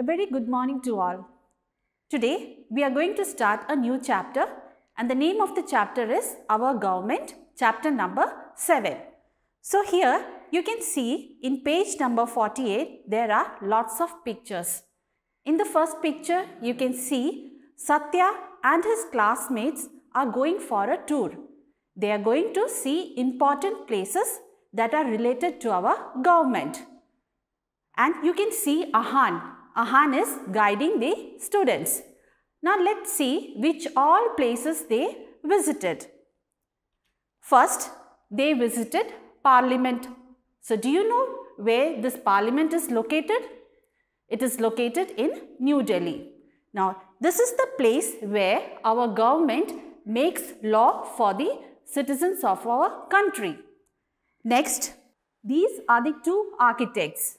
A very good morning to all. Today, we are going to start a new chapter and the name of the chapter is Our Government, chapter number 7. So here, you can see in page number 48, there are lots of pictures. In the first picture, you can see Satya and his classmates are going for a tour. They are going to see important places that are related to our government. And you can see Ahan Ahan is guiding the students. Now let's see which all places they visited. First, they visited Parliament. So do you know where this Parliament is located? It is located in New Delhi. Now, this is the place where our government makes law for the citizens of our country. Next, these are the two architects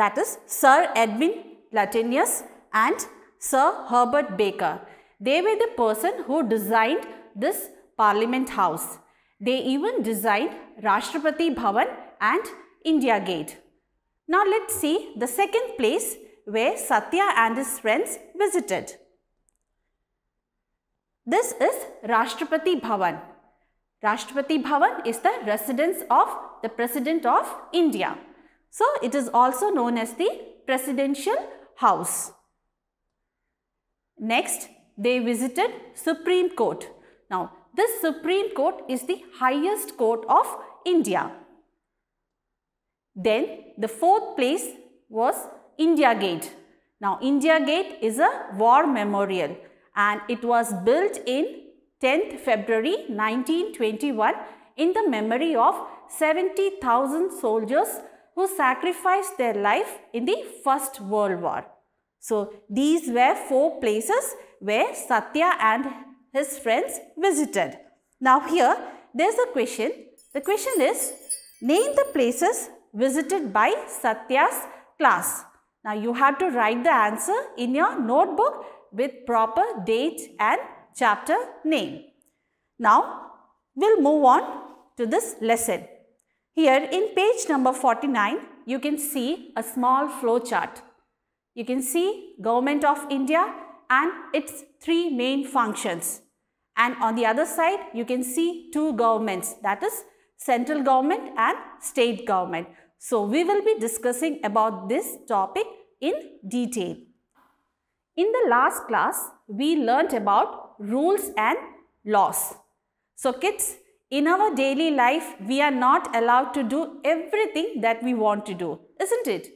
that is Sir Edwin Latinius and Sir Herbert Baker. They were the person who designed this Parliament House. They even designed Rashtrapati Bhavan and India Gate. Now let's see the second place where Satya and his friends visited. This is Rashtrapati Bhavan. Rashtrapati Bhavan is the residence of the President of India. So, it is also known as the presidential house. Next, they visited Supreme Court. Now, this Supreme Court is the highest court of India. Then, the fourth place was India Gate. Now, India Gate is a war memorial and it was built in 10th February 1921 in the memory of 70,000 soldiers who sacrificed their life in the First World War. So these were four places where Satya and his friends visited. Now here there's a question. The question is name the places visited by Satya's class. Now you have to write the answer in your notebook with proper date and chapter name. Now we'll move on to this lesson. Here in page number 49, you can see a small flow chart. You can see Government of India and its three main functions. And on the other side, you can see two governments that is central government and state government. So, we will be discussing about this topic in detail. In the last class, we learnt about rules and laws. So, kids, in our daily life, we are not allowed to do everything that we want to do, isn't it?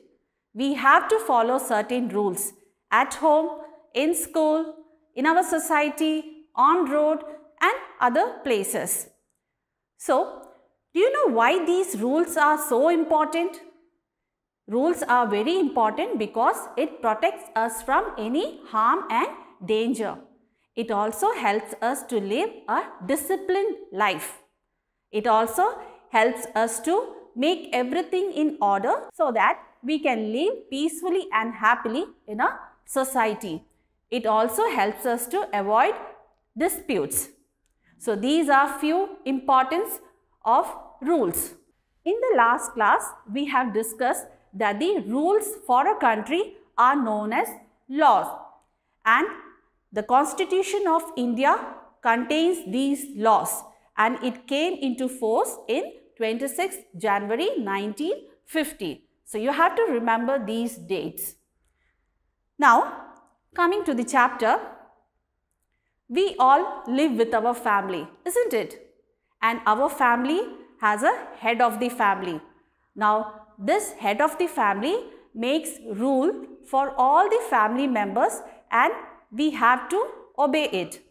We have to follow certain rules at home, in school, in our society, on road and other places. So, do you know why these rules are so important? Rules are very important because it protects us from any harm and danger. It also helps us to live a disciplined life. It also helps us to make everything in order so that we can live peacefully and happily in a society. It also helps us to avoid disputes. So these are few importance of rules. In the last class, we have discussed that the rules for a country are known as laws and the constitution of India contains these laws and it came into force in 26 January 1950. So you have to remember these dates. Now coming to the chapter, we all live with our family, isn't it? And our family has a head of the family. Now this head of the family makes rule for all the family members and we have to obey it.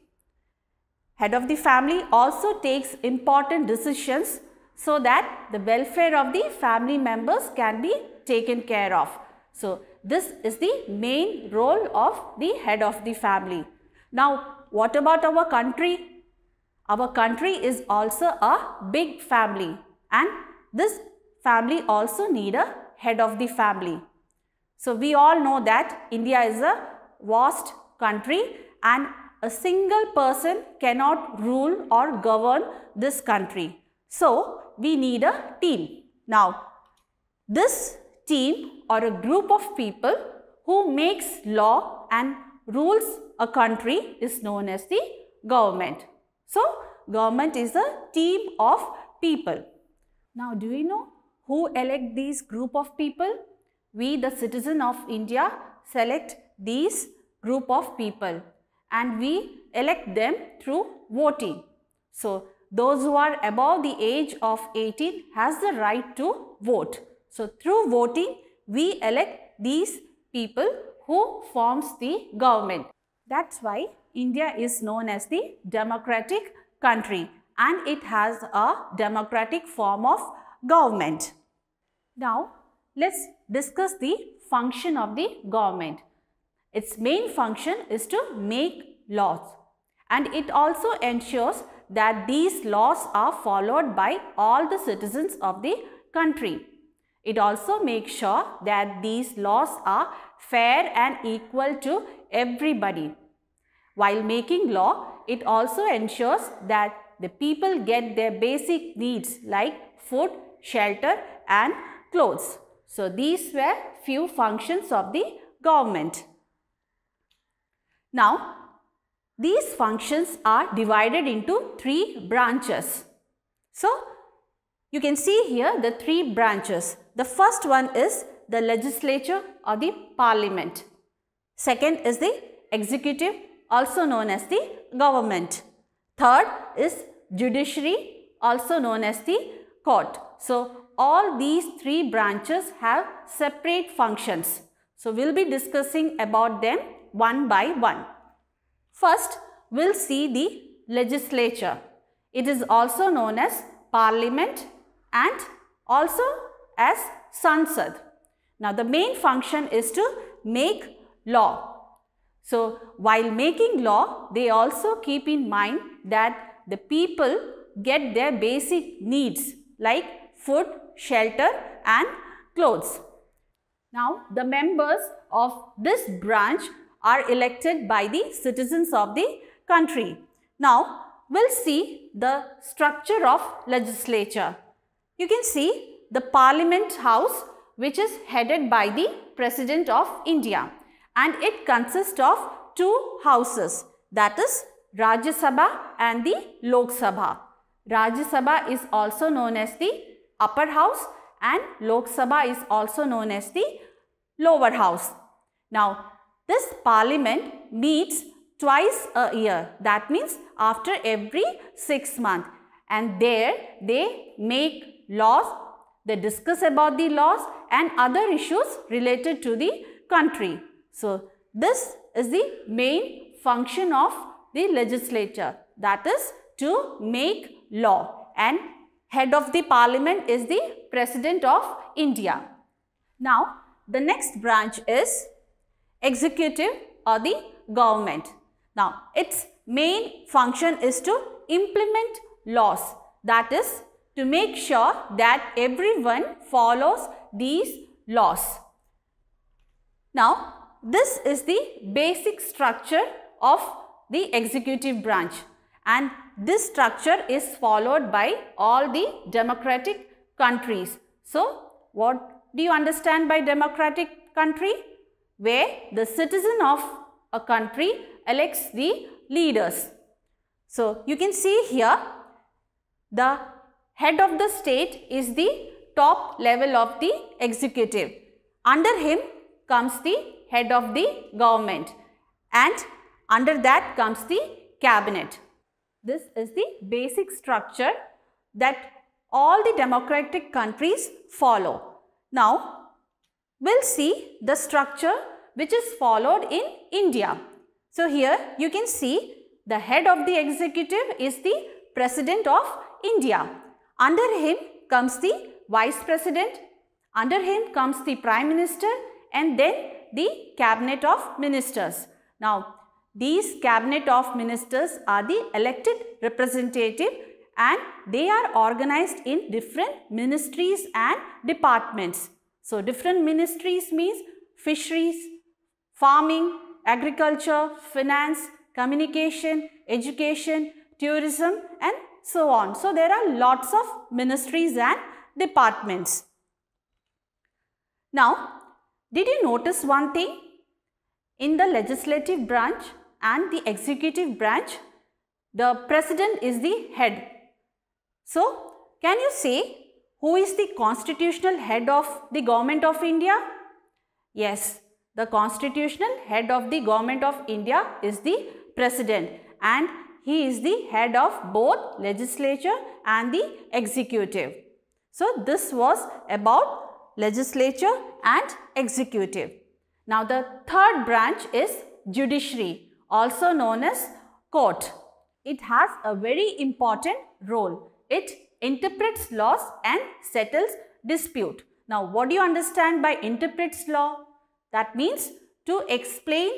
Head of the family also takes important decisions so that the welfare of the family members can be taken care of. So, this is the main role of the head of the family. Now, what about our country? Our country is also a big family and this family also need a head of the family. So, we all know that India is a vast country and a single person cannot rule or govern this country. So, we need a team. Now, this team or a group of people who makes law and rules a country is known as the government. So, government is a team of people. Now, do you know who elect these group of people? We, the citizen of India, select these group of people and we elect them through voting. So, those who are above the age of 18 has the right to vote. So, through voting we elect these people who forms the government. That's why India is known as the democratic country and it has a democratic form of government. Now, let's discuss the function of the government. Its main function is to make laws and it also ensures that these laws are followed by all the citizens of the country. It also makes sure that these laws are fair and equal to everybody. While making law, it also ensures that the people get their basic needs like food, shelter and clothes. So, these were few functions of the government. Now, these functions are divided into three branches. So, you can see here the three branches. The first one is the legislature or the parliament. Second is the executive also known as the government. Third is judiciary also known as the court. So, all these three branches have separate functions. So, we will be discussing about them one by one. First, we'll see the legislature. It is also known as parliament and also as Sansad. Now, the main function is to make law. So, while making law, they also keep in mind that the people get their basic needs like food, shelter and clothes. Now, the members of this branch are elected by the citizens of the country. Now, we'll see the structure of legislature. You can see the parliament house which is headed by the president of India and it consists of two houses that is Rajya Sabha and the Lok Sabha. Rajya Sabha is also known as the upper house and Lok Sabha is also known as the lower house. Now this parliament meets twice a year. That means after every six months. And there they make laws, they discuss about the laws and other issues related to the country. So, this is the main function of the legislature that is to make law and head of the parliament is the president of India. Now, the next branch is executive or the government. Now, its main function is to implement laws that is to make sure that everyone follows these laws. Now, this is the basic structure of the executive branch and this structure is followed by all the democratic countries. So, what do you understand by democratic country? where the citizen of a country elects the leaders. So, you can see here the head of the state is the top level of the executive. Under him comes the head of the government and under that comes the cabinet. This is the basic structure that all the democratic countries follow. Now, we'll see the structure which is followed in India. So here you can see the head of the executive is the President of India. Under him comes the Vice President, under him comes the Prime Minister and then the Cabinet of Ministers. Now, these Cabinet of Ministers are the elected representative and they are organized in different ministries and departments. So, different ministries means fisheries, farming, agriculture, finance, communication, education, tourism and so on. So, there are lots of ministries and departments. Now, did you notice one thing? In the legislative branch and the executive branch, the president is the head. So, can you say who is the constitutional head of the government of India? Yes, the constitutional head of the government of India is the president and he is the head of both legislature and the executive. So, this was about legislature and executive. Now, the third branch is judiciary also known as court. It has a very important role. It interprets laws and settles dispute. Now, what do you understand by interprets law? That means to explain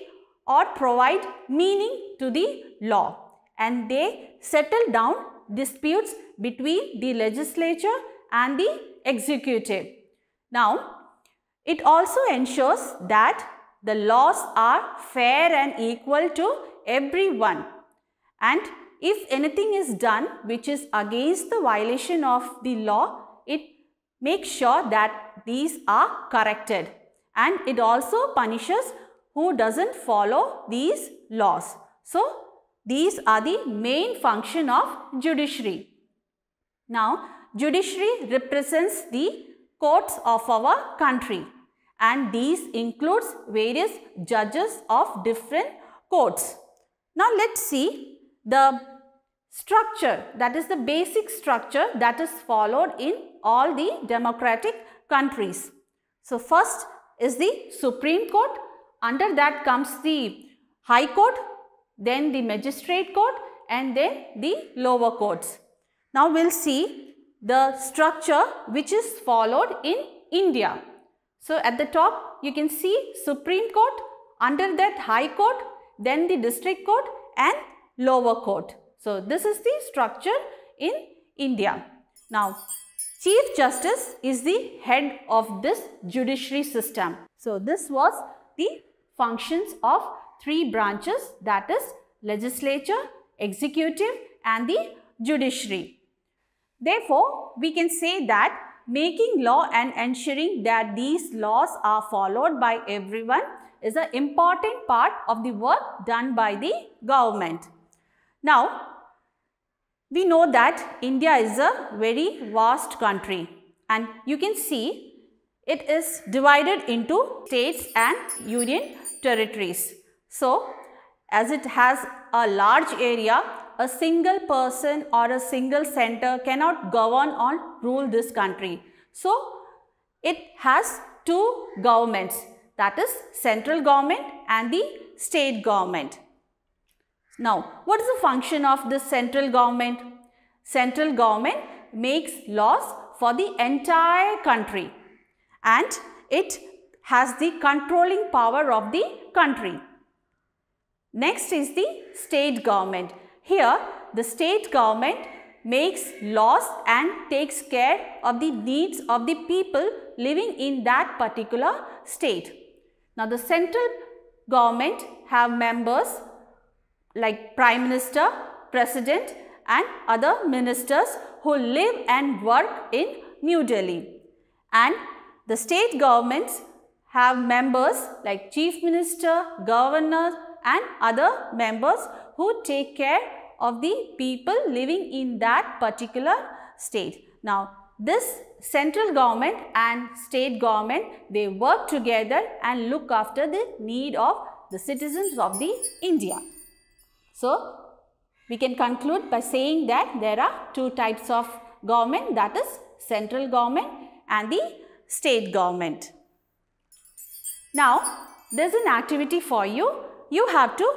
or provide meaning to the law and they settle down disputes between the legislature and the executive. Now, it also ensures that the laws are fair and equal to everyone and if anything is done which is against the violation of the law, it makes sure that these are corrected and it also punishes who doesn't follow these laws. So, these are the main function of judiciary. Now, judiciary represents the courts of our country and these includes various judges of different courts. Now, let's see the structure that is the basic structure that is followed in all the democratic countries. So, first is the Supreme Court, under that comes the High Court, then the Magistrate Court and then the lower courts. Now, we will see the structure which is followed in India. So, at the top you can see Supreme Court, under that High Court, then the District Court and lower court. So, this is the structure in India. Now, Chief Justice is the head of this judiciary system. So, this was the functions of three branches that is legislature, executive and the judiciary. Therefore, we can say that making law and ensuring that these laws are followed by everyone is an important part of the work done by the government. Now, we know that India is a very vast country and you can see it is divided into states and union territories. So, as it has a large area, a single person or a single center cannot govern or rule this country. So, it has two governments that is central government and the state government. Now, what is the function of the central government? Central government makes laws for the entire country and it has the controlling power of the country. Next is the state government. Here, the state government makes laws and takes care of the needs of the people living in that particular state. Now, the central government have members like Prime Minister, President and other ministers who live and work in New Delhi. And the state governments have members like Chief Minister, Governor and other members who take care of the people living in that particular state. Now, this central government and state government, they work together and look after the need of the citizens of the India. So, we can conclude by saying that there are two types of government that is central government and the state government. Now, there is an activity for you. You have to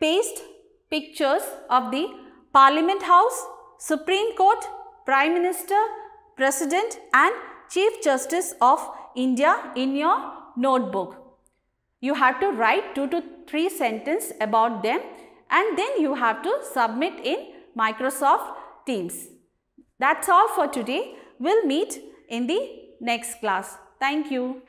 paste pictures of the Parliament House, Supreme Court, Prime Minister, President and Chief Justice of India in your notebook. You have to write two to three sentences about them and then you have to submit in Microsoft Teams. That's all for today. We'll meet in the next class. Thank you.